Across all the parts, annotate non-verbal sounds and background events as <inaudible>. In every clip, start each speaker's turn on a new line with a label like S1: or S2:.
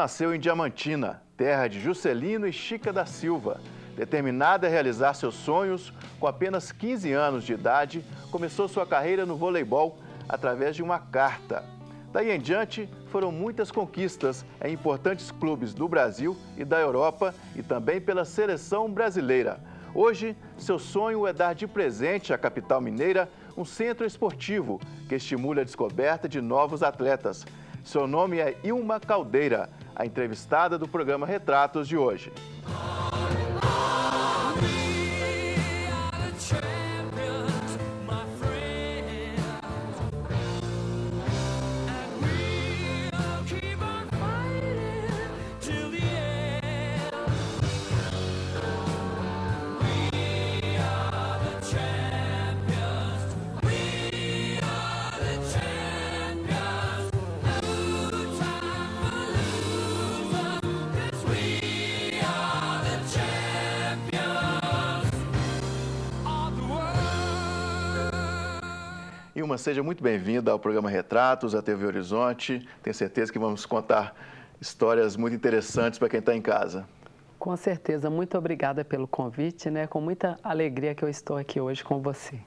S1: nasceu em Diamantina, terra de Juscelino e Chica da Silva. Determinada a realizar seus sonhos, com apenas 15 anos de idade, começou sua carreira no voleibol através de uma carta. Daí em diante, foram muitas conquistas em importantes clubes do Brasil e da Europa e também pela seleção brasileira. Hoje, seu sonho é dar de presente à capital mineira um centro esportivo que estimule a descoberta de novos atletas. Seu nome é Ilma Caldeira a entrevistada do programa Retratos de hoje. seja muito bem-vinda ao programa Retratos, da TV Horizonte. Tenho certeza que vamos contar histórias muito interessantes para quem está em casa.
S2: Com certeza, muito obrigada pelo convite, né? Com muita alegria que eu estou aqui hoje com você.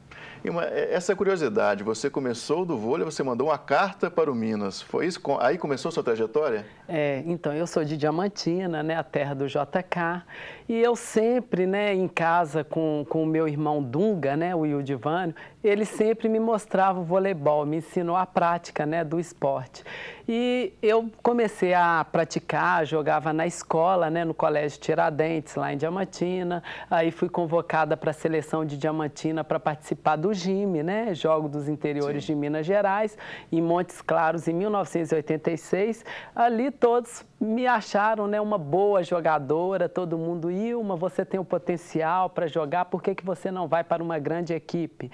S1: E uma, é, essa curiosidade, você começou do vôlei, você mandou uma carta para o Minas. Foi isso? Aí começou a sua trajetória?
S2: É, então eu sou de Diamantina, né, a terra do JK, e eu sempre, né, em casa com, com o meu irmão Dunga, né, o Ildivânio, ele sempre me mostrava o voleibol, me ensinou a prática, né, do esporte. E eu comecei a praticar, jogava na escola, né, no Colégio Tiradentes, lá em Diamantina. Aí fui convocada para a seleção de Diamantina para participar lá do Gimi, né? Jogo dos Interiores Sim. de Minas Gerais, em Montes Claros, em 1986. Ali todos me acharam né, uma boa jogadora, todo mundo, Ilma, você tem o potencial para jogar, por que, que você não vai para uma grande equipe?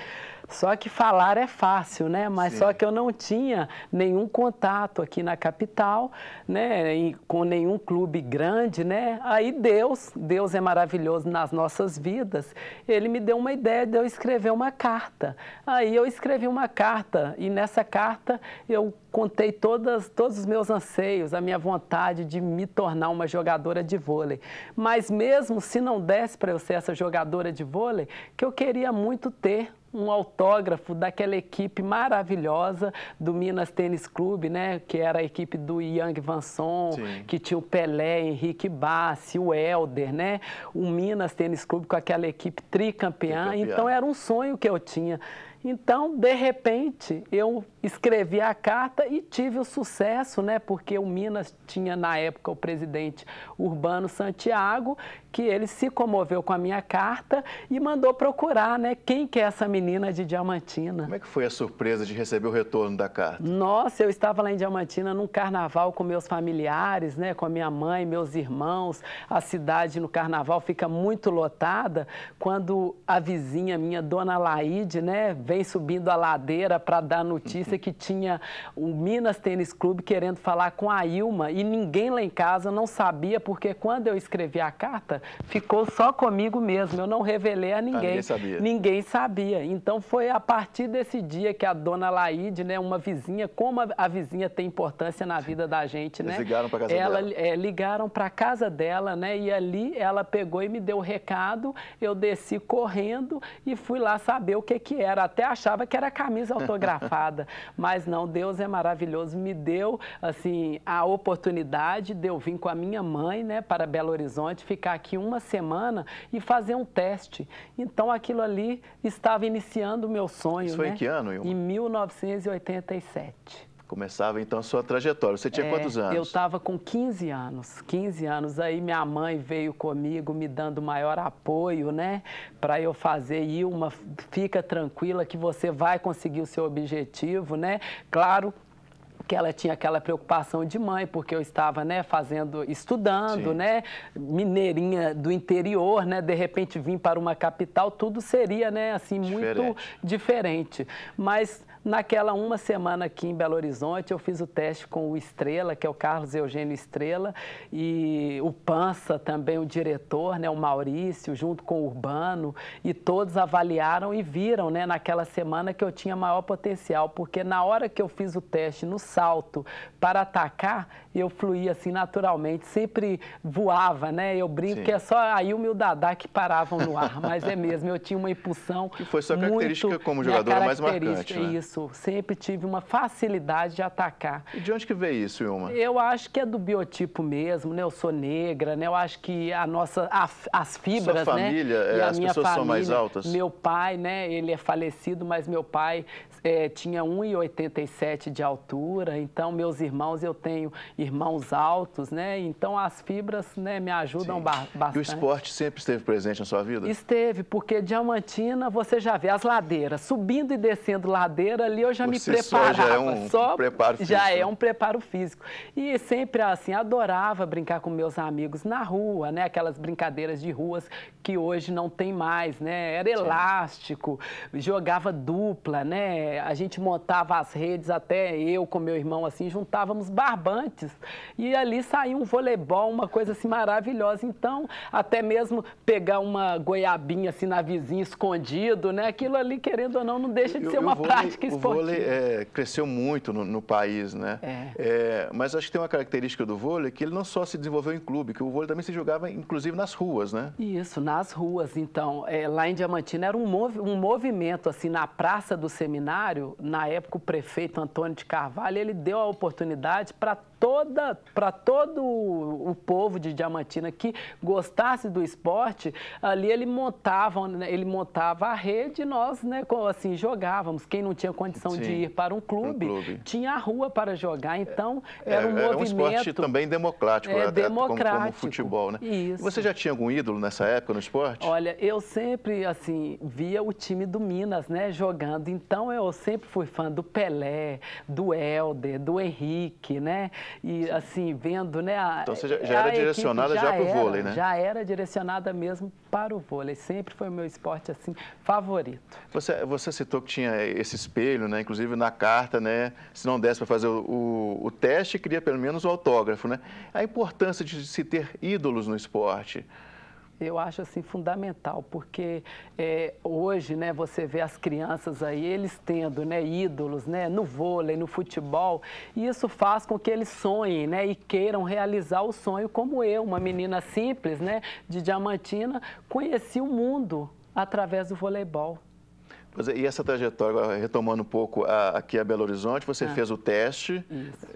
S2: Só que falar é fácil, né? Mas Sim. só que eu não tinha nenhum contato aqui na capital, né? com nenhum clube grande, né? Aí Deus, Deus é maravilhoso nas nossas vidas. Ele me deu uma ideia de eu escrever uma carta. Aí eu escrevi uma carta e nessa carta eu contei todas, todos os meus anseios, a minha vontade vontade de me tornar uma jogadora de vôlei. Mas mesmo se não desse para eu ser essa jogadora de vôlei, que eu queria muito ter um autógrafo daquela equipe maravilhosa do Minas Tênis Clube, né? Que era a equipe do Yang Vanson, que tinha o Pelé, Henrique Bassi, o Helder, né? O Minas Tênis Clube com aquela equipe tricampeã. tricampeã. Então era um sonho que eu tinha. Então, de repente, eu escrevi a carta e tive o sucesso, né? Porque o Minas tinha na época o presidente Urbano Santiago, que ele se comoveu com a minha carta e mandou procurar, né, quem que é essa menina de Diamantina. Como é
S1: que foi a surpresa de receber o retorno da carta?
S2: Nossa, eu estava lá em Diamantina num carnaval com meus familiares, né, com a minha mãe, meus irmãos. A cidade no carnaval fica muito lotada quando a vizinha minha, Dona Laide, né, vem subindo a ladeira para dar notícia uhum. que tinha o Minas Tênis Clube querendo falar com a Ilma e ninguém lá em casa não sabia porque quando eu escrevi a carta, Ficou só comigo mesmo. Eu não revelei a tá, ninguém. Ah, ninguém sabia. Ninguém sabia. Então foi a partir desse dia que a dona Laide, né, uma vizinha, como a, vizinha tem importância na vida da gente, Eles né? Ligaram para casa ela, dela. É, ligaram para casa dela, né? E ali ela pegou e me deu o recado. Eu desci correndo e fui lá saber o que que era. Até achava que era camisa autografada, <laughs> mas não. Deus é maravilhoso. Me deu assim a oportunidade de eu vir com a minha mãe, né, para Belo Horizonte, ficar aqui daqui uma semana e fazer um teste. Então aquilo ali estava iniciando o meu sonho. Isso né? em que ano, Ilma? Em 1987.
S1: Começava então a sua trajetória. Você tinha é, quantos anos? Eu
S2: estava com 15 anos. 15 anos. Aí minha mãe veio comigo me dando maior apoio, né? Para eu fazer. Ilma, fica tranquila que você vai conseguir o seu objetivo, né? Claro que ela tinha aquela preocupação de mãe, porque eu estava, né, fazendo, estudando, Sim. né, mineirinha do interior, né, de repente vim para uma capital, tudo seria, né, assim, muito diferente. diferente. Mas Naquela uma semana aqui em Belo Horizonte, eu fiz o teste com o Estrela, que é o Carlos Eugênio Estrela, e o Pança também, o diretor, né, o Maurício, junto com o Urbano, e todos avaliaram e viram né, naquela semana que eu tinha maior potencial, porque na hora que eu fiz o teste no salto para atacar, eu fluía assim naturalmente, sempre voava, né? Eu brinco Sim. que é só a Ilma e o Dadá que paravam no ar, <laughs> mas é mesmo, eu tinha uma impulsão. Que
S1: foi sua característica muito, como jogadora mais marcante. Né?
S2: Isso, sempre tive uma facilidade de atacar.
S1: E de onde que veio isso, Ilma?
S2: Eu acho que é do biotipo mesmo, né? Eu sou negra, né? Eu acho que a nossa, a, as fibras, sua né? família, né? É, as pessoas família, são mais altas? Meu pai, né? Ele é falecido, mas meu pai é, tinha 1,87 de altura, então meus irmãos, eu tenho irmãos altos, né? Então as fibras né, me ajudam ba bastante. E o
S1: esporte sempre esteve presente na sua vida?
S2: Esteve, porque Diamantina, você já vê as ladeiras, subindo e descendo ladeira, ali eu já você me preparava. Só já é um só preparo físico. Já né? é um preparo físico. E sempre assim, adorava brincar com meus amigos na rua, né? Aquelas brincadeiras de ruas que hoje não tem mais, né? Era elástico, Sim. jogava dupla, né? É, a gente montava as redes, até eu com meu irmão, assim, juntávamos barbantes e ali saía um voleibol, uma coisa assim maravilhosa. Então, até mesmo pegar uma goiabinha assim na vizinha, escondido, né? Aquilo ali, querendo ou não, não deixa de eu, ser uma vôlei, prática esportiva. O vôlei
S1: é, cresceu muito no, no país, né? É. é. mas acho que tem uma característica do vôlei que ele não só se desenvolveu em clube, que o vôlei também se jogava, inclusive, nas ruas, né?
S2: Isso, nas ruas. Então, é, lá em Diamantina era um, mov um movimento, assim, na Praça do Seminário, na época o prefeito Antônio de Carvalho, ele deu a oportunidade para toda, para todo o povo de Diamantina que gostasse do esporte, ali ele montava, né, ele montava a rede e nós, né, assim, jogávamos. Quem não tinha condição Sim, de ir
S1: para um clube, um clube, tinha a rua para jogar. Então, é, era um era movimento... um esporte também democrático, é, né, democrático como, como futebol, né? Isso. você já tinha algum ídolo nessa época no esporte?
S2: Olha, eu sempre, assim, via o time do Minas, né, jogando. Então, eu sempre fui fã do Pelé, do Helder, do Henrique, né? E assim, vendo, né? A, então você já, já era direcionada já, já para o vôlei, né? Já era direcionada mesmo para o vôlei. Sempre foi o meu esporte, assim, favorito.
S1: Você, você citou que tinha esse espelho, né? Inclusive na carta, né? Se não desse para fazer o, o, o teste, queria pelo menos o autógrafo, né? A importância de se ter ídolos no esporte
S2: eu acho assim fundamental, porque é, hoje, né, você vê as crianças aí, eles tendo, né, ídolos, né, no vôlei, no futebol, e isso faz com que eles sonhem, né, e queiram realizar o sonho como eu, uma menina simples, né, de Diamantina, conheci o mundo através do voleibol.
S1: Pois é, e essa trajetória, retomando um pouco a, aqui a Belo Horizonte, você ah. fez o teste,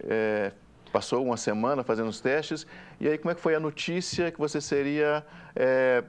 S1: é, Passou uma semana fazendo os testes. E aí, como é que foi a notícia que você seria... É,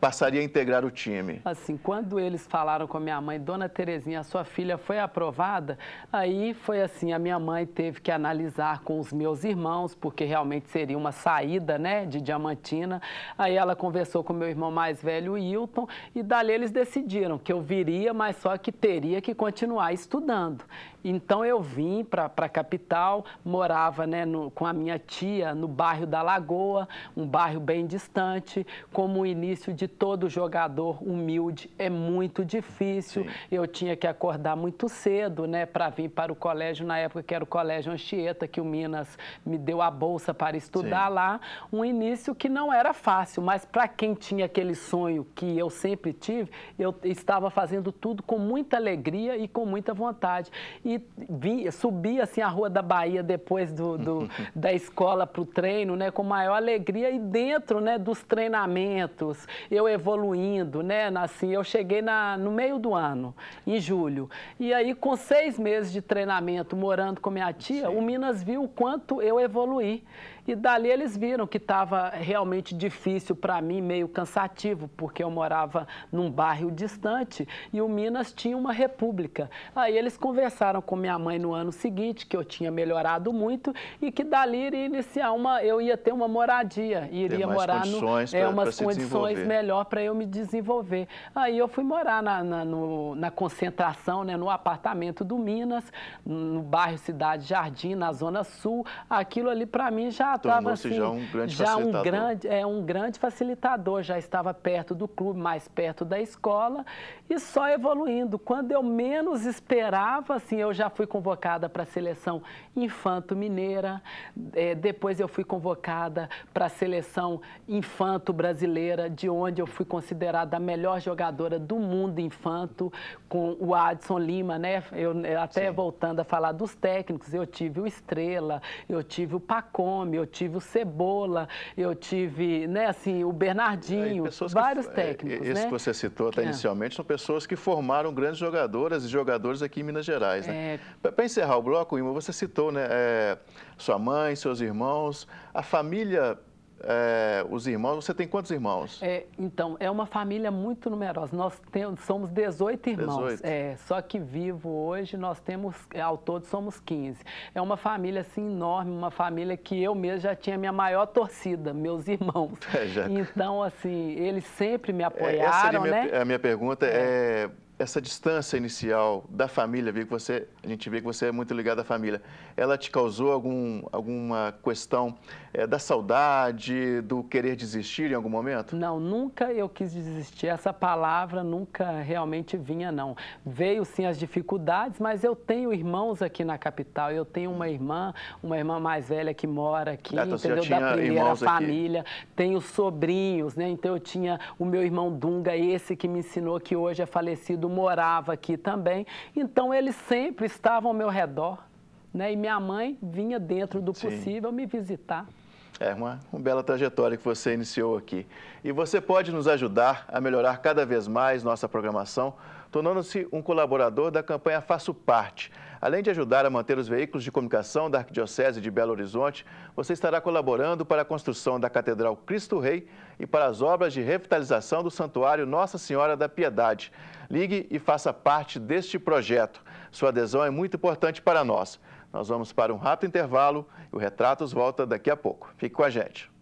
S1: passaria a integrar o time?
S2: Assim, quando eles falaram com a minha mãe, Dona Terezinha, a sua filha foi aprovada, aí foi assim, a minha mãe teve que analisar com os meus irmãos, porque realmente seria uma saída, né, de Diamantina. Aí ela conversou com meu irmão mais velho, o Hilton, e dali eles decidiram que eu viria, mas só que teria que continuar estudando. Então eu vim para a capital, morava né, no, com a minha tia no bairro da Lagoa, um bairro bem distante, como o início de todo jogador humilde é muito difícil. Sim. Eu tinha que acordar muito cedo né, para vir para o colégio, na época que era o Colégio Anchieta, que o Minas me deu a bolsa para estudar Sim. lá. Um início que não era fácil, mas para quem tinha aquele sonho que eu sempre tive, eu estava fazendo tudo com muita alegria e com muita vontade. E e subi subia assim a rua da Bahia depois do, do <laughs> da escola para o treino, né, com maior alegria e dentro, né, dos treinamentos, eu evoluindo, né, assim, eu cheguei na, no meio do ano, em julho, e aí com seis meses de treinamento, morando com minha tia, Sim. o Minas viu o quanto eu evoluí e dali eles viram que estava realmente difícil para mim, meio cansativo, porque eu morava num bairro distante e o Minas tinha uma república. Aí eles conversaram com minha mãe no ano seguinte, que eu tinha melhorado muito e que dali iria iniciar uma, eu ia ter uma moradia, iria morar em é, umas condições melhor para eu me desenvolver. Aí eu fui morar na, na, no, na concentração, né, no apartamento do Minas, no bairro Cidade Jardim, na Zona Sul. Aquilo ali para mim já estava assim, já um grande já facilitador. Um grande, é um grande facilitador, já estava perto do clube, mais perto da escola e só evoluindo. Quando eu menos esperava, assim, eu já fui convocada para a seleção infanto mineira, é, depois eu fui convocada para a seleção infanto brasileira, de onde eu fui considerada a melhor jogadora do mundo infanto, com o Adson Lima, né? Eu, até Sim. voltando a falar dos técnicos, eu tive o Estrela, eu tive o Pacome, eu eu tive o Cebola, eu tive, né, assim, o é, Bernardinho, é, vários que, técnicos, é, Isso né? que
S1: você citou até é. inicialmente são pessoas que formaram grandes jogadoras e jogadores aqui em Minas Gerais, né? É. Para encerrar o bloco, Ima, você citou, né, sua mãe, seus irmãos, a família é, os irmãos. Você tem quantos irmãos?
S2: É, então, é uma família muito numerosa. Nós temos, somos 18 irmãos. 18. É, só que vivo hoje, nós temos, é, ao todo, somos 15. É uma família assim enorme, uma família que eu mesmo já tinha minha maior torcida, meus irmãos. <laughs> É, já... Então, assim, eles sempre me é, apoiaram, essa né?
S1: Minha, a minha pergunta é essa distância inicial da família, vi que você, a gente vê que você é muito ligado à família, ela te causou algum, alguma questão é, da saudade, do querer desistir em algum momento? Não, nunca eu quis desistir. Essa
S2: palavra nunca realmente vinha, não. Veio sim as dificuldades, mas eu tenho irmãos aqui na capital. Eu tenho uma irmã, uma irmã mais velha que mora aqui, ah, então entendeu? Da primeira família. Aqui. Tenho sobrinhos, né? Então eu tinha o meu irmão Dunga, esse que me ensinou que hoje é falecido marido morava aqui também, então eles sempre estavam ao meu redor. Né? E minha mãe vinha dentro do possível Sim. me visitar.
S1: É uma, uma bela trajetória que você iniciou aqui. E você pode nos ajudar a melhorar cada vez mais nossa programação, tornando-se um colaborador da campanha Faço Parte. Além de ajudar a manter os veículos de comunicação da Arquidiocese de Belo Horizonte, você estará colaborando para a construção da Catedral Cristo Rei e para as obras de revitalização do Santuário Nossa Senhora da Piedade. Ligue e faça parte deste projeto. Sua adesão é muito importante para nós. Nós vamos para um rápido intervalo e o Retratos volta daqui a pouco. Fique com a gente.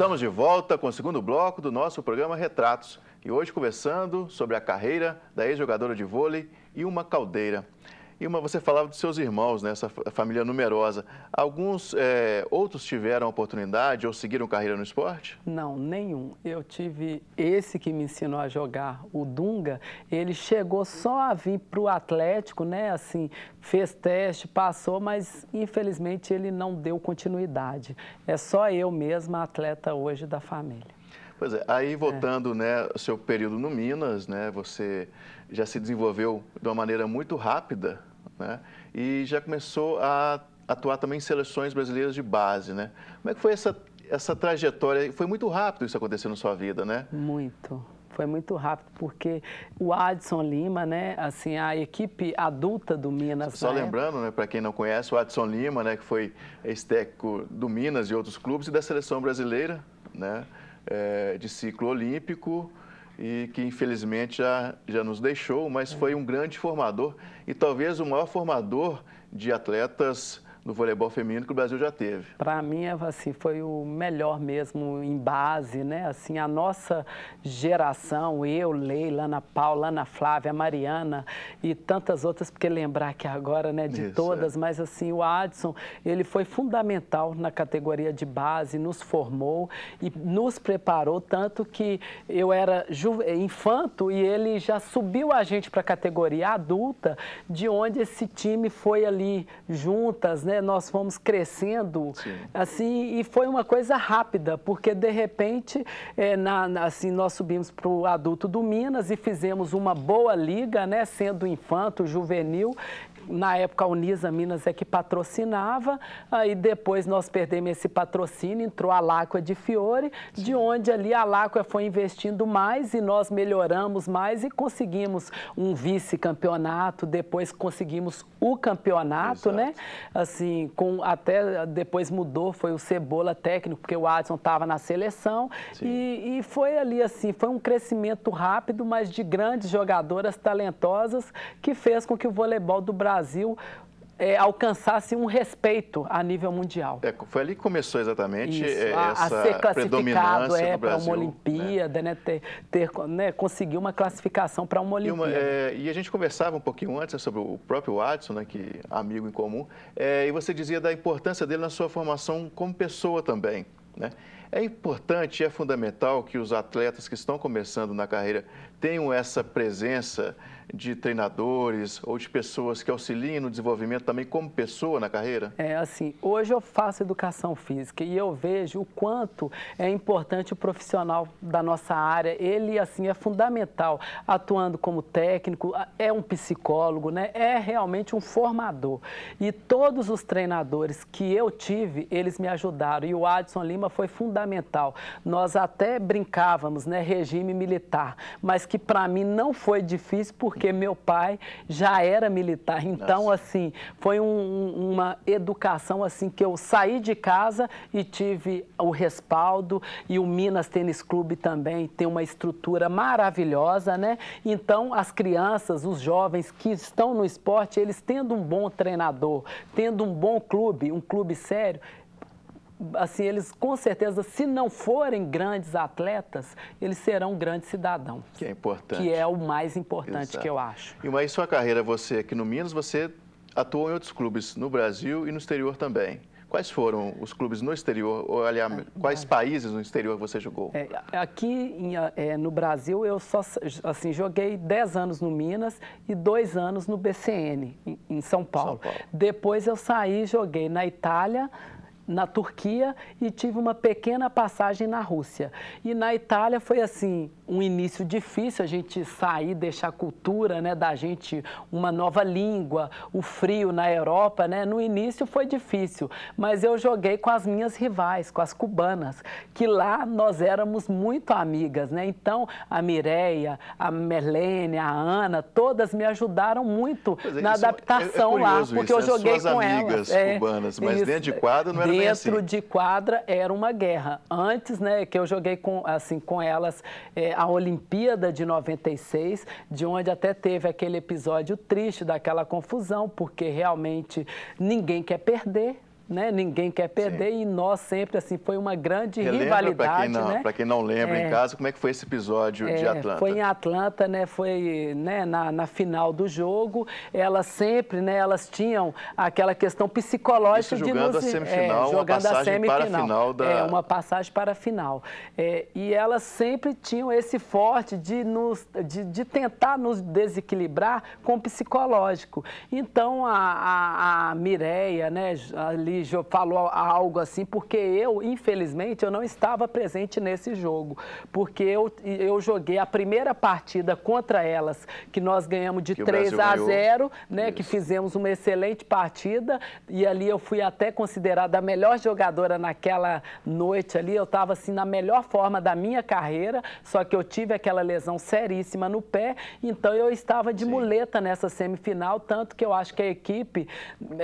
S1: Estamos de volta com o segundo bloco do nosso programa Retratos. E hoje conversando sobre a carreira da ex-jogadora de vôlei e uma caldeira. E uma, você falava dos seus irmãos, né, essa família numerosa. Alguns é, outros tiveram oportunidade ou seguiram carreira no esporte?
S2: Não, nenhum. Eu tive esse que me ensinou a jogar, o Dunga. Ele chegou só a vir para o Atlético, né? Assim, fez teste, passou, mas infelizmente ele não deu continuidade. É só eu mesma, atleta hoje da família.
S1: Pois é, aí voltando, é. né, seu período no Minas, né, você já se desenvolveu de uma maneira muito rápida, né? E já começou a atuar também em seleções brasileiras de base, né? Como é que foi essa, essa trajetória? Foi muito rápido isso acontecer na sua vida, né?
S2: Muito. Foi muito rápido, porque o Adson Lima, né, assim, a equipe adulta do Minas... Só lembrando,
S1: época... né, para quem não conhece, o Adson Lima, né, que foi ex-técnico do Minas e outros clubes e da seleção brasileira, né, é, de ciclo olímpico, e que infelizmente já, já nos deixou, mas é. foi um grande formador e talvez o maior formador de atletas no voleibol feminino que o Brasil já teve.
S2: Para mim, é, assim, foi o melhor mesmo em base, né? Assim, a nossa geração, eu, Leila, Ana Paula, Ana Flávia, Mariana e tantas outras, porque lembrar que agora, né, de Isso, é. todas, é. mas assim, o Adson, ele foi fundamental na categoria de base, nos formou e nos preparou, tanto que eu era infanto e ele já subiu a gente para a categoria adulta, de onde esse time foi ali juntas, né? nós fomos crescendo, Sim. assim, e foi uma coisa rápida, porque de repente, é, na, assim, nós subimos para o adulto do Minas e fizemos uma boa liga, né, sendo infanto, juvenil, na época a Unisa Minas é que patrocinava, aí ah, depois nós perdemos esse patrocínio, entrou a Láquia de Fiore, Sim. de onde ali a Láquia foi investindo mais e nós melhoramos mais e conseguimos um vice-campeonato, depois conseguimos o campeonato, né? Exato. né? Assim, com até depois mudou, foi o Cebola técnico, porque o Adson estava na seleção e, e foi ali assim, foi um crescimento rápido, mas de grandes jogadoras talentosas que fez com que o voleibol do Brasil Brasil é, alcançasse um respeito a nível mundial. É,
S1: foi ali que começou exatamente Isso, é, essa a ser classificado é, para uma
S2: Olimpíada, né? né? ter, ter né? conseguir uma classificação para uma Olimpíada. E, uma, é,
S1: e, a gente conversava um pouquinho antes né, sobre o próprio Watson, né, que amigo em comum, é, e você dizia da importância dele na sua formação como pessoa também. Né? É importante, é fundamental que os atletas que estão começando na carreira tenham essa presença de treinadores ou de pessoas que auxiliem no desenvolvimento também como pessoa na carreira?
S2: É assim, hoje eu faço educação física e eu vejo o quanto é importante o profissional da nossa área. Ele assim é fundamental, atuando como técnico, é um psicólogo, né? É realmente um formador. E todos os treinadores que eu tive, eles me ajudaram e o Adson Lima foi fundamental. Nós até brincávamos, né, regime militar, mas que para mim não foi difícil, porque meu pai já era militar. Então, Nossa. assim, foi um, uma educação assim que eu saí de casa e tive o respaldo. E o Minas Tênis Clube também tem uma estrutura maravilhosa, né? Então, as crianças, os jovens que estão no esporte, eles tendo um bom treinador, tendo um bom clube, um clube sério, assim, eles com certeza, se não forem grandes atletas, eles serão grandes cidadãos.
S1: Que é importante. Que é
S2: o mais importante Exato. que eu acho.
S1: E mas sua carreira, você aqui no Minas, você atuou em outros clubes no Brasil e no exterior também. Quais foram os clubes no exterior, ou aliás, ah, quais países no exterior você jogou? É,
S2: aqui em, é, no Brasil, eu só assim, joguei 10 anos no Minas e 2 anos no BCN, em, em São, Paulo. São Paulo. Depois eu saí, joguei na Itália, na Turquia e tive uma pequena passagem na Rússia. E na Itália foi assim, um início difícil a gente sair, deixar a cultura né, da gente, uma nova língua, o frio na Europa, né? No início foi difícil, mas eu joguei com as minhas rivais, com as cubanas, que lá nós éramos muito amigas, né? Então, a Mireia, a Merlene, a Ana, todas me ajudaram muito é, na é adaptação é, é lá, porque eu né? joguei suas com amigas elas. É, cubanas, mas isso, dentro de
S1: quadra não era bem assim.
S2: Dentro de quadra era uma guerra. Antes, né, que eu joguei com, assim, com elas é, a Olimpíada de 96, de onde até teve aquele episódio triste daquela confusão, porque realmente ninguém quer perder, né? Ninguém quer perder Sim. e nós sempre, assim, foi uma grande Relembra rivalidade, pra não, né? Para
S1: quem não lembra é, em casa, como é que foi esse episódio é, de Atlanta? Foi
S2: em Atlanta, né? Foi né, na, na final do jogo. Elas sempre, né? Elas tinham aquela questão psicológica Isso jogando de é, a semifinal, é, jogando uma passagem a semifinal, para a final da... É, uma passagem para a final. É, e elas sempre tinham esse forte de, nos, de, de tentar nos desequilibrar com o psicológico. Então, a, a, a Mireia, né? Ali falou algo assim, porque eu, infelizmente, eu não estava presente nesse jogo, porque eu, eu joguei a primeira partida contra elas, que nós ganhamos de que 3 a 0, né, que fizemos uma excelente partida, e ali eu fui até considerada a melhor jogadora naquela noite ali, eu estava assim na melhor forma da minha carreira, só que eu tive aquela lesão seríssima no pé, então eu estava de sim. muleta nessa semifinal, tanto que eu acho que a equipe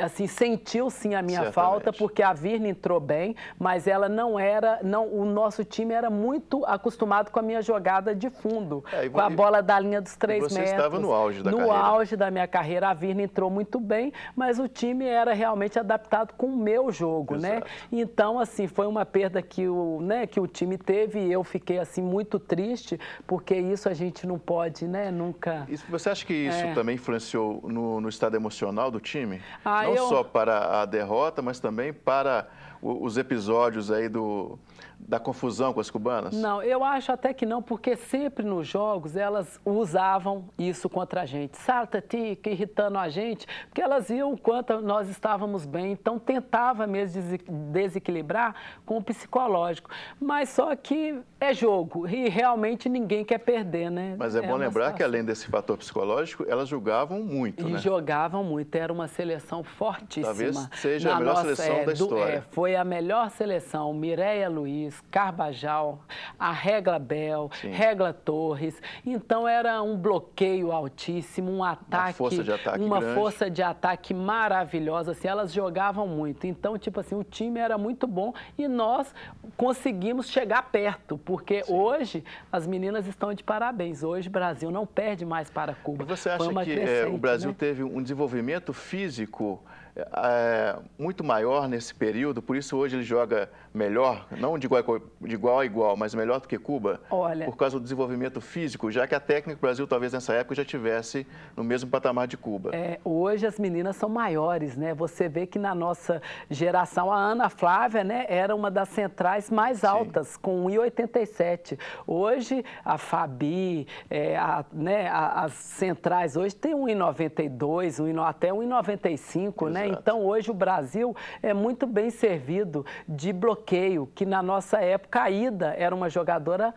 S2: assim sentiu sim a minha falta falta porque a Virne entrou bem, mas ela não era, não, o nosso time era muito acostumado com a minha jogada de fundo, é, com a bola da linha dos três você metros. Você estava no auge da no carreira. No auge da minha carreira, a Virne entrou muito bem, mas o time era realmente adaptado com o meu jogo, né? Exato. né? Então, assim, foi uma perda que o, né, que o time teve e eu fiquei, assim, muito triste, porque isso a gente não pode, né,
S1: nunca... Isso, você acha que isso é. também influenciou no, no, estado emocional do time? Ah, não eu... só para a derrota, mas também para os episódios aí do, da confusão com as cubanas?
S2: Não, eu acho até que não, porque sempre nos jogos elas usavam isso contra a gente. Salta tica, irritando a gente, porque elas iam o quanto nós estávamos bem, então tentava mesmo desequilibrar com o psicológico. Mas só que é jogo e realmente ninguém quer perder, né? Mas é, é bom lembrar que
S1: além desse fator psicológico, elas jogavam muito, e né?
S2: jogavam muito, era uma seleção fortíssima. Talvez seja a melhor nossa, seleção é, da história. Do, é, foi foi a melhor seleção. Mireia Luiz, Carbajal, a Regla Bel, Sim. Regla Torres. Então era um bloqueio altíssimo, um ataque. Uma força de ataque. Uma grande. força de ataque maravilhosa. Assim, elas jogavam muito. Então, tipo assim, o time era muito bom e nós conseguimos chegar perto, porque Sim. hoje as meninas estão de parabéns. Hoje o Brasil não perde mais para Cuba. E você acha que é, o Brasil né?
S1: teve um desenvolvimento físico? é, muito maior nesse período, por isso hoje ele joga melhor, não de igual, de igual a igual, mas melhor do que Cuba, Olha. por causa do desenvolvimento físico, já que a técnica do Brasil talvez nessa época já tivesse no mesmo patamar de Cuba.
S2: É, hoje as meninas são maiores, né? Você vê que na nossa geração, a Ana Flávia, né, era uma das centrais mais altas, Sim. com 1,87. Hoje a Fabi, é, a, né, a, as centrais hoje tem 1,92, até 1,95, né? Então hoje o Brasil é muito bem servido de bloqueio, que na nossa época a Ida era uma jogadora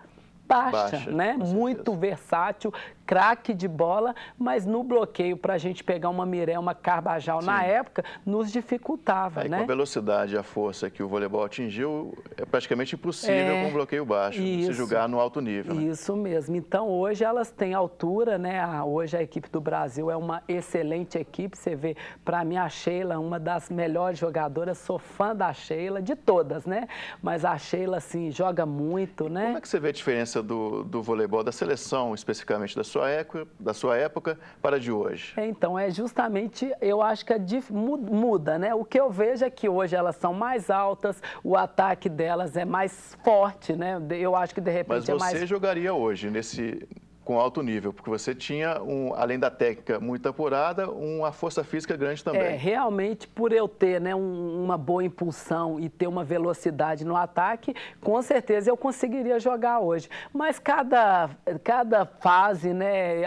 S2: baixa, baixa né? Muito versátil, craque de bola, mas no bloqueio, para a gente pegar uma Miré, uma Carbajal Sim. na época, nos dificultava, Aí, né? Com a
S1: velocidade e a força que o voleibol atingiu, é praticamente impossível é... com um bloqueio baixo, Isso. se jogar no alto nível. Né?
S2: Isso mesmo. Então, hoje elas têm altura, né? Hoje a equipe do Brasil é uma excelente equipe. Você vê, para mim, a Sheila, uma das melhores jogadoras. Sou fã da Sheila, de todas, né? Mas a Sheila, assim, joga muito, né? Como
S1: é que você vê a diferença do, do voleibol, da seleção especificamente, da sua sua, época, da sua época para de hoje?
S2: É, então, é justamente, eu acho que é dif... muda, né? O que eu vejo é que hoje elas são mais altas, o ataque delas é mais forte, né? Eu acho que de repente Mas você é mais...
S1: jogaria hoje nesse, com alto nível, porque você tinha, um, além da técnica muito apurada, uma força física grande também. É,
S2: realmente, por eu ter né, um, uma boa impulsão e ter uma velocidade no ataque, com certeza eu conseguiria jogar hoje. Mas cada, cada fase, né,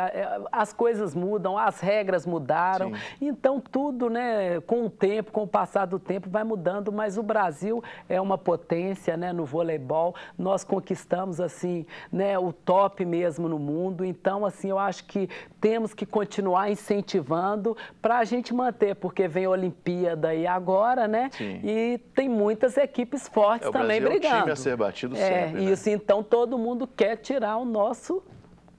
S2: as coisas mudam, as regras mudaram, Sim. então tudo né, com o tempo, com o passar do tempo, vai mudando, mas o Brasil é uma potência né, no voleibol, nós conquistamos assim né, o top mesmo no mundo mundo. Então, assim, eu acho que temos que continuar incentivando para a gente manter, porque vem a Olimpíada aí agora, né? Sim. E tem muitas equipes fortes é, também Brasil brigando. É o time a ser batido é, sempre. Né? Isso, né? então todo mundo quer tirar o nosso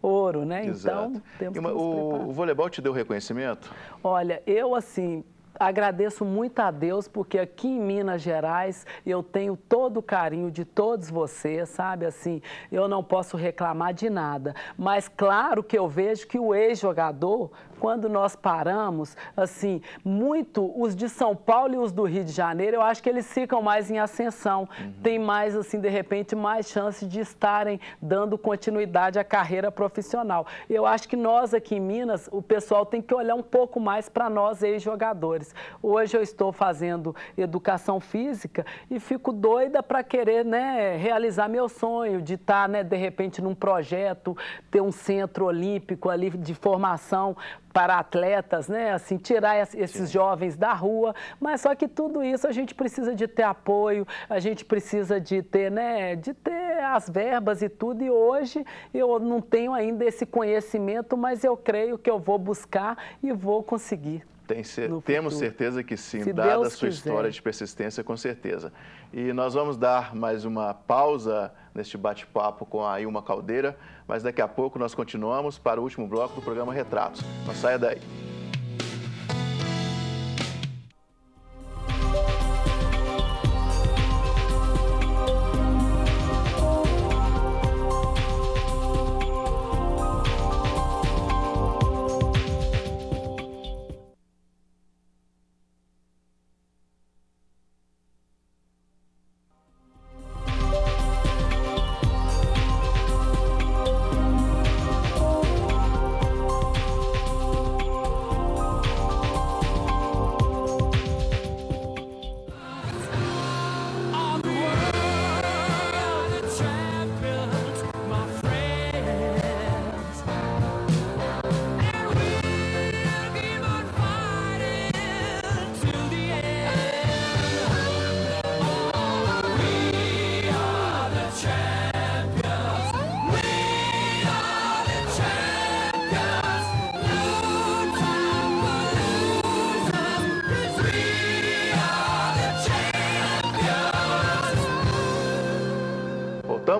S2: ouro, né? Então, Exato. Então, temos e, que nos o,
S1: o voleibol te deu reconhecimento?
S2: Olha, eu assim, agradeço muito a Deus, porque aqui em Minas Gerais eu tenho todo o carinho de todos vocês, sabe? Assim, eu não posso reclamar de nada. Mas claro que eu vejo que o ex-jogador, quando nós paramos, assim, muito os de São Paulo e os do Rio de Janeiro, eu acho que eles ficam mais em ascensão. Uhum. Tem mais, assim, de repente, mais chance de estarem dando continuidade à carreira profissional. Eu acho que nós aqui em Minas, o pessoal tem que olhar um pouco mais para nós ex-jogadores. Hoje eu estou fazendo educação física e fico doida para querer né, realizar meu sonho de estar, tá, né, de repente, num projeto, ter um centro olímpico ali de formação para atletas, né? Assim, tirar esses Sim. jovens da rua, mas só que tudo isso a gente precisa de ter apoio, a gente precisa de ter, né, de ter as verbas e tudo. E hoje eu não tenho ainda esse conhecimento, mas eu creio que eu vou buscar e vou conseguir.
S1: Tem cer temos certeza que sim, Se dada Deus a sua quiser. história de persistência, com certeza. E nós vamos dar mais uma pausa neste bate-papo com a Ilma Caldeira, mas daqui a pouco nós continuamos para o último bloco do programa Retratos. Não saia daí.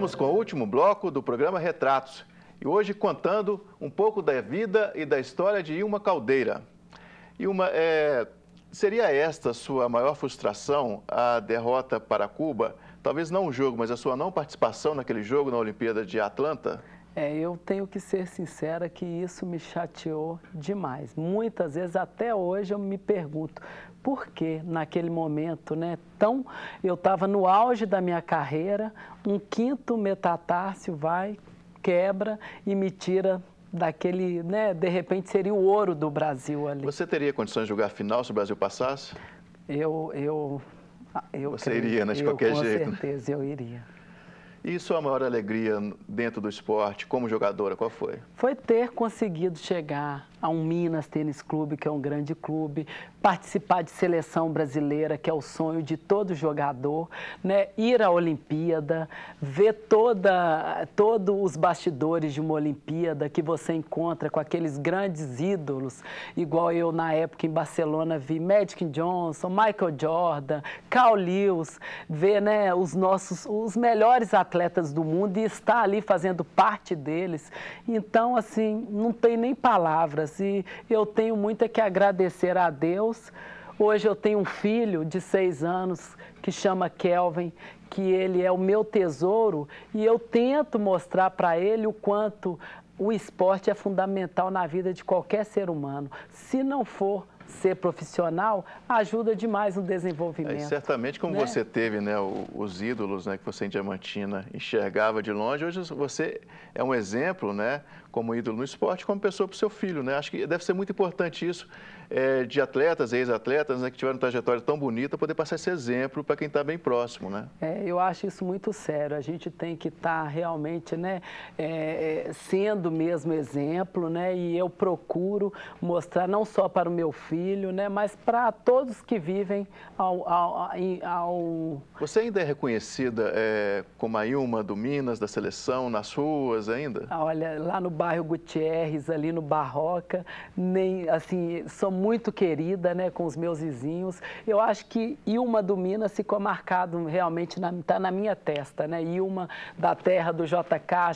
S1: Estamos com o último bloco do programa Retratos e hoje contando um pouco da vida e da história de Ilma Caldeira. Ilma, é, seria esta sua maior frustração, a derrota para Cuba? Talvez não o jogo, mas a sua não participação naquele jogo na Olimpíada de Atlanta?
S2: É, eu tenho que ser sincera que isso me chateou demais. Muitas vezes, até hoje, eu me pergunto por que naquele momento, né? Tão, eu estava no auge da minha carreira, um quinto metatárcio vai, quebra e me tira daquele, né? De repente seria o ouro do
S1: Brasil ali. Você teria condições de jogar final se o Brasil passasse?
S2: Eu, eu eu Você creio, iria, né, de qualquer eu, com jeito. Com certeza, né? eu iria.
S1: E sua maior alegria dentro do esporte, como jogadora, qual foi?
S2: Foi ter conseguido chegar a um Minas Tênis Clube, que é um grande clube, participar de seleção brasileira, que é o sonho de todo jogador, né? ir à Olimpíada, ver toda, todos os bastidores de uma Olimpíada que você encontra com aqueles grandes ídolos, igual eu na época em Barcelona vi Magic Johnson, Michael Jordan, Carl Lewis, ver né, os nossos, os melhores atletas do mundo e estar ali fazendo parte deles. Então, assim, não tem nem palavras Deus. E eu tenho muito a é que agradecer a Deus. Hoje eu tenho um filho de seis anos que chama Kelvin, que ele é o meu tesouro e eu tento mostrar para ele o quanto o esporte é fundamental na vida de qualquer ser humano. Se não for ser profissional, ajuda demais no desenvolvimento. É,
S1: certamente, como né? você teve né, os ídolos né, que você em Diamantina enxergava de longe, hoje você é um exemplo né, como ídolo no esporte, como pessoa para o seu filho, né? Acho que deve ser muito importante isso, é, de atletas, ex-atletas, né, que tiveram trajetória tão bonita, poder passar esse exemplo para quem está bem próximo, né?
S2: É, eu acho isso muito sério. A gente tem que estar tá realmente, né, é, é, sendo mesmo exemplo, né? E eu procuro mostrar não só para o meu filho, né, mas para todos que vivem ao, ao, ao...
S1: Você ainda é reconhecida é, como a Ilma do Minas, da seleção, nas ruas ainda?
S2: Olha, lá no bairro Gutierrez, ali no Barroca, nem, assim, sou muito querida, né, com os meus vizinhos. Eu acho que Ilma do Minas ficou marcado realmente, na, tá na minha testa, né? Ilma da terra do JK,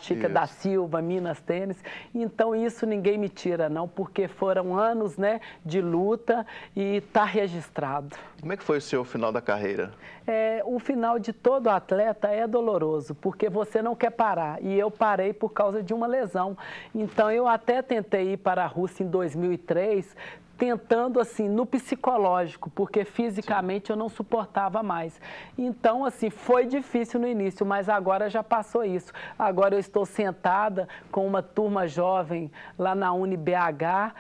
S2: Chica isso. da Silva, Minas Tênis. Então isso ninguém me tira não, porque foram anos, né, de luta e tá registrado.
S1: Como é que foi o seu final da carreira?
S2: É, o final de todo atleta é doloroso, porque você não quer parar. E eu parei por causa de uma lesão. Então eu até tentei ir para a Rússia em 2003, tentando assim no psicológico, porque fisicamente eu não suportava mais. Então assim, foi difícil no início, mas agora já passou isso. Agora eu estou sentada com uma turma jovem lá na UniBH,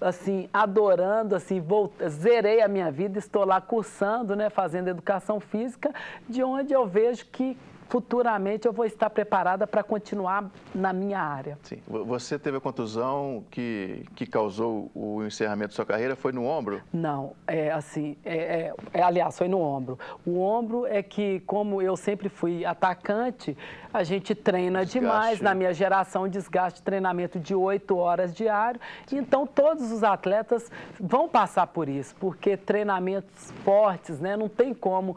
S2: assim, adorando, assim, voltei, zerei a minha vida, estou lá cursando, né, fazendo educação física, de onde eu vejo que futuramente eu vou estar preparada para continuar na minha área.
S1: Sim. Você teve a contusão que, que causou o encerramento da sua carreira, foi no ombro?
S2: Não, é assim, é, é, é aliás, foi no ombro. O ombro é que, como eu sempre fui atacante, a gente treina desgaste. demais. Na minha geração, desgaste, treinamento de oito horas diário. Sim. Então, todos os atletas vão passar por isso, porque treinamentos fortes, né? Não tem como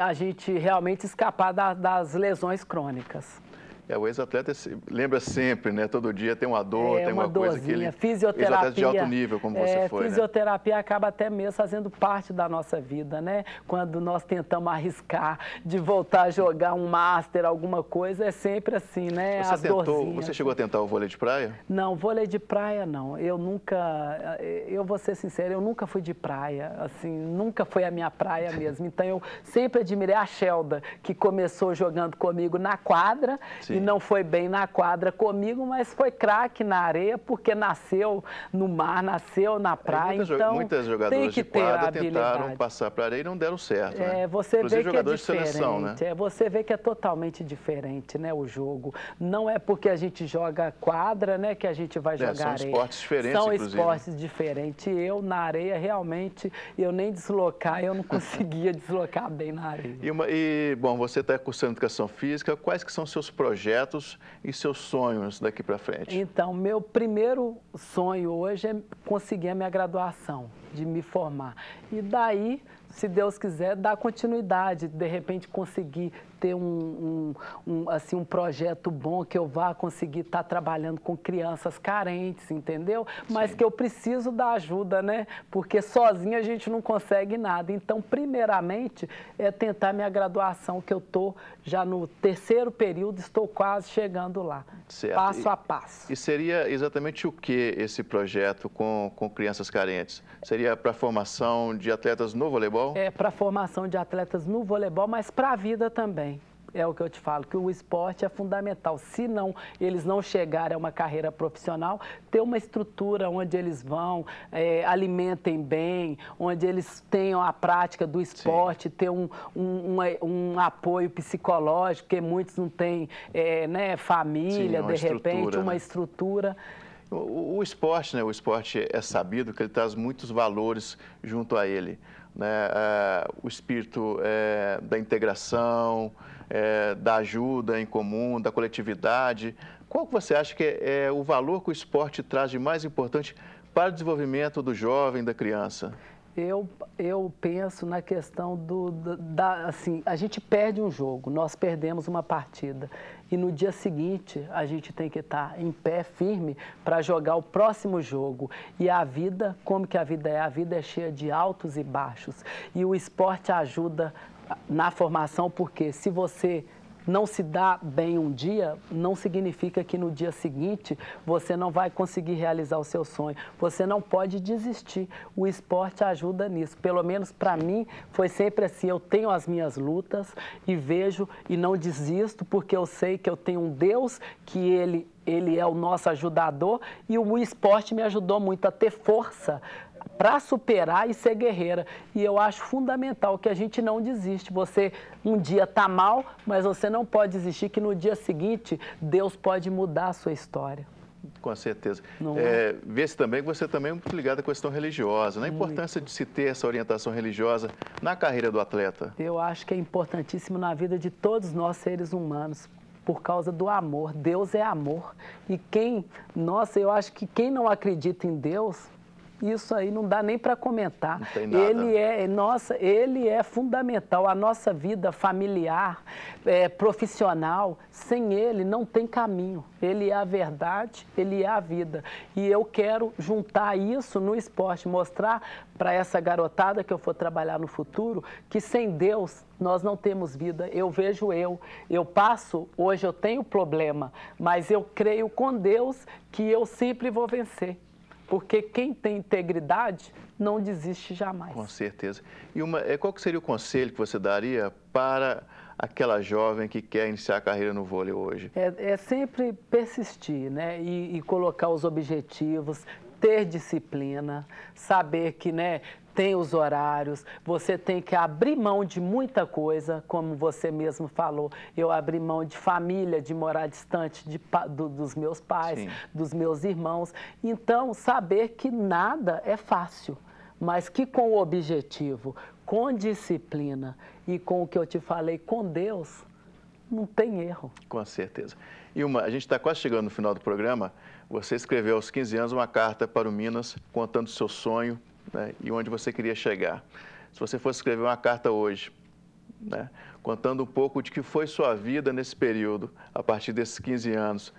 S2: a gente realmente escapar das lesões
S1: crônicas. É, o ex-atleta lembra sempre, né? Todo dia tem uma dor, é, tem uma, uma coisa que ele... Fisioterapia. de alto nível, como é, você foi, né?
S2: Fisioterapia né? acaba até mesmo fazendo parte da nossa vida, né? Quando nós tentamos arriscar de voltar a jogar um master, alguma coisa, é sempre assim, né? Você As tentou, dorzinhas. você chegou
S1: a tentar o vôlei de praia?
S2: Não, vôlei de praia não. Eu nunca, eu vou ser sincera, eu nunca fui de praia, assim, nunca foi a minha praia mesmo. <laughs> Então eu sempre admirei a Shelda, que começou jogando comigo na quadra Sim e não foi bem na quadra comigo, mas foi craque na areia, porque nasceu no mar, nasceu na é, praia. Muitas, então, muitas jogadoras que de quadra ter tentaram
S1: passar para a areia e não deram certo. É, né? É, você vê que é diferente. Seleção, né?
S2: é, você vê que é totalmente diferente né, o jogo. Não é porque a gente joga quadra né, que a gente vai é, jogar é, são areia. São esportes diferentes, São inclusive. Né? esportes diferentes. Eu, na areia, realmente, eu nem deslocar, eu não <laughs> conseguia deslocar bem na areia.
S1: E, uma, e bom, você está cursando educação física, quais que são seus projetos? projetos e seus sonhos daqui para frente?
S2: Então, meu primeiro sonho hoje é conseguir a minha graduação, de me formar. E daí, se Deus quiser, dar continuidade, de repente conseguir ter um, um, um, assim, um projeto bom, que eu vá conseguir estar tá trabalhando com crianças carentes, entendeu? Mas Sim. que eu preciso da ajuda, né? Porque sozinha a gente não consegue nada. Então, primeiramente, é tentar minha graduação, que eu estou já no terceiro período, estou quase chegando lá,
S1: certo. passo e, a passo. E seria exatamente o que esse projeto com, com crianças carentes? Seria para formação de atletas no voleibol?
S2: É, para formação de atletas no voleibol, mas para a vida também. É o que eu te falo, que o esporte é fundamental. Se não, eles não chegarem a uma carreira profissional, ter uma estrutura onde eles vão, é, alimentem bem, onde eles tenham a prática do esporte, Sim. ter um, um, um, um, apoio psicológico, porque muitos não têm é, né, família, Sim, é de repente, uma né? estrutura.
S1: O, o, esporte, né? O esporte é sabido que ele traz muitos valores junto a ele, né? É, o espírito é, da integração, é, da ajuda em comum, da coletividade. Qual que você acha que é, é o valor que o esporte traz de mais importante para o desenvolvimento do jovem, da criança?
S2: Eu, eu penso na questão do, da, assim, a gente perde um jogo, nós perdemos uma partida e no dia seguinte a gente tem que estar em pé firme para jogar o próximo jogo. E a vida, como que a vida é? A vida é cheia de altos e baixos. E o esporte ajuda na formação porque se você não se dá bem um dia, não significa que no dia seguinte você não vai conseguir realizar o seu sonho. Você não pode desistir. O esporte ajuda nisso. Pelo menos para mim foi sempre assim. Eu tenho as minhas lutas e vejo e não desisto porque eu sei que eu tenho um Deus que ele ele é o nosso ajudador e o esporte me ajudou muito a ter força para superar e ser guerreira. E eu acho fundamental que a gente não desiste. Você um dia está mal, mas você não pode desistir que no dia seguinte Deus pode mudar a sua história.
S1: Com certeza. É, é? Vê-se também que você também é muito ligado à questão religiosa. na né? A importância de se ter essa orientação religiosa na carreira do atleta.
S2: Eu acho que é importantíssimo na vida de todos nós seres humanos. Por causa do amor. Deus é amor. E quem, nossa, eu acho que quem não acredita em Deus isso aí não dá nem para comentar. Ele é, nossa, ele é fundamental. A nossa vida familiar, é, profissional, sem ele não tem caminho. Ele é a verdade, ele é a vida. E eu quero juntar isso no esporte, mostrar para essa garotada que eu for trabalhar no futuro que sem Deus nós não temos vida. Eu vejo eu, eu passo, hoje eu tenho problema, mas eu creio com Deus que eu sempre vou vencer. Porque quem tem integridade não desiste jamais. Com
S1: certeza. E uma, eh, qual seria o conselho que você daria para aquela jovem que quer iniciar a carreira no vôlei hoje?
S2: É, é sempre persistir, né? E, e colocar os objetivos, ter disciplina, saber que né, tem os horários, você tem que abrir mão de muita coisa, como você mesmo falou. Eu abri mão de família, de morar distante de, do, dos meus pais, Sim. dos meus irmãos. Então, saber que nada é fácil, mas que com o objetivo, com disciplina e com o que eu te falei, com Deus, não tem erro.
S1: Com certeza. E uma, a gente está quase chegando no final do programa. Você escreveu aos 15 anos uma carta para o Minas contando seu sonho né, e onde você queria chegar. Se você fosse escrever uma carta hoje, né, contando um pouco de que foi sua vida nesse período, a partir desses 15 anos,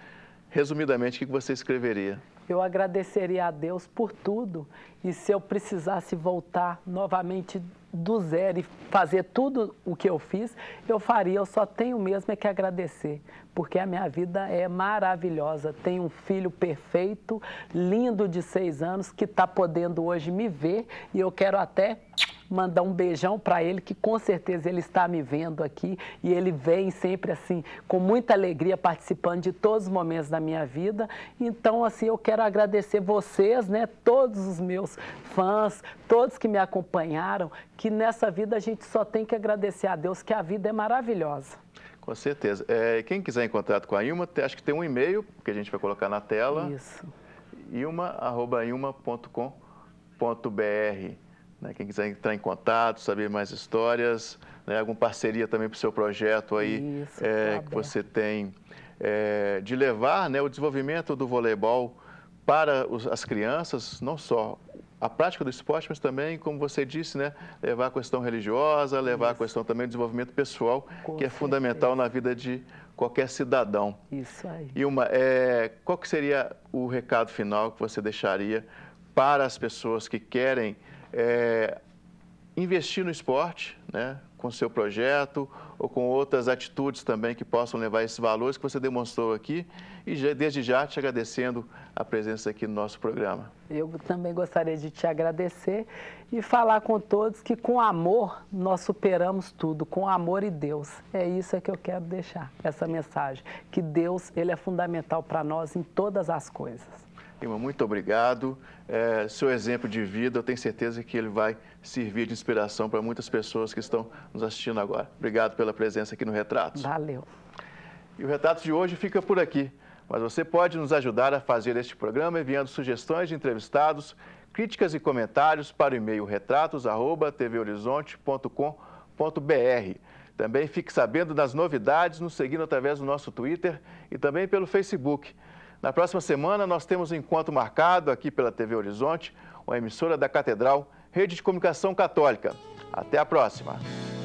S1: resumidamente, o que você escreveria?
S2: Eu agradeceria a Deus por tudo e se eu precisasse voltar novamente do zero e fazer tudo o que eu fiz, eu faria. Eu só tenho mesmo é que agradecer, porque a minha vida é maravilhosa. Tenho um filho perfeito, lindo de seis anos, que está podendo hoje me ver e eu quero até mandar um beijão para ele, que com certeza ele está me vendo aqui e ele vem sempre assim, com muita alegria, participando de todos os momentos da minha vida. Então, assim, eu quero agradecer vocês, né, todos os meus fãs, todos que me acompanharam, que nessa vida a gente só tem que agradecer a Deus, que a vida é maravilhosa.
S1: Com certeza. É, quem quiser em contato com a Ilma, acho que tem um e-mail que a gente vai colocar na tela. Isso. ilma.com.br. Né, quem quiser entrar em contato, saber mais histórias, né, alguma parceria também para o seu projeto aí Isso, é, tá que você tem, é, de levar né, o desenvolvimento do voleibol para os, as crianças, não só a prática do esporte, mas também, como você disse, né, levar a questão religiosa, levar Isso. a questão também do desenvolvimento pessoal, Com que é certeza. é fundamental na vida de qualquer cidadão. Isso aí. E uma, é, qual que seria o recado final que você deixaria para as pessoas que querem é, investir no esporte, né, com seu projeto ou com outras atitudes também que possam levar esses valores que você demonstrou aqui. E desde já te agradecendo a presença aqui no nosso programa.
S2: Eu também gostaria de te agradecer e falar com todos que com amor nós superamos tudo, com amor e Deus. É isso é que eu quero deixar, essa mensagem, que Deus ele é fundamental para nós em todas as coisas
S1: muito obrigado. É, seu exemplo de vida, eu tenho certeza que ele vai servir de inspiração para muitas pessoas que estão nos assistindo agora. Obrigado pela presença aqui no Retratos. Valeu. E o Retrato de hoje fica por aqui. Mas você pode nos ajudar a fazer este programa enviando sugestões de entrevistados, críticas e comentários para o e-mail retratos@tvhorizonte.com.br. Também fique sabendo das novidades nos seguindo através do nosso Twitter e também pelo Facebook. Na próxima semana, nós temos um encontro marcado aqui pela TV Horizonte, uma emissora da Catedral, Rede de Comunicação Católica. Até a próxima!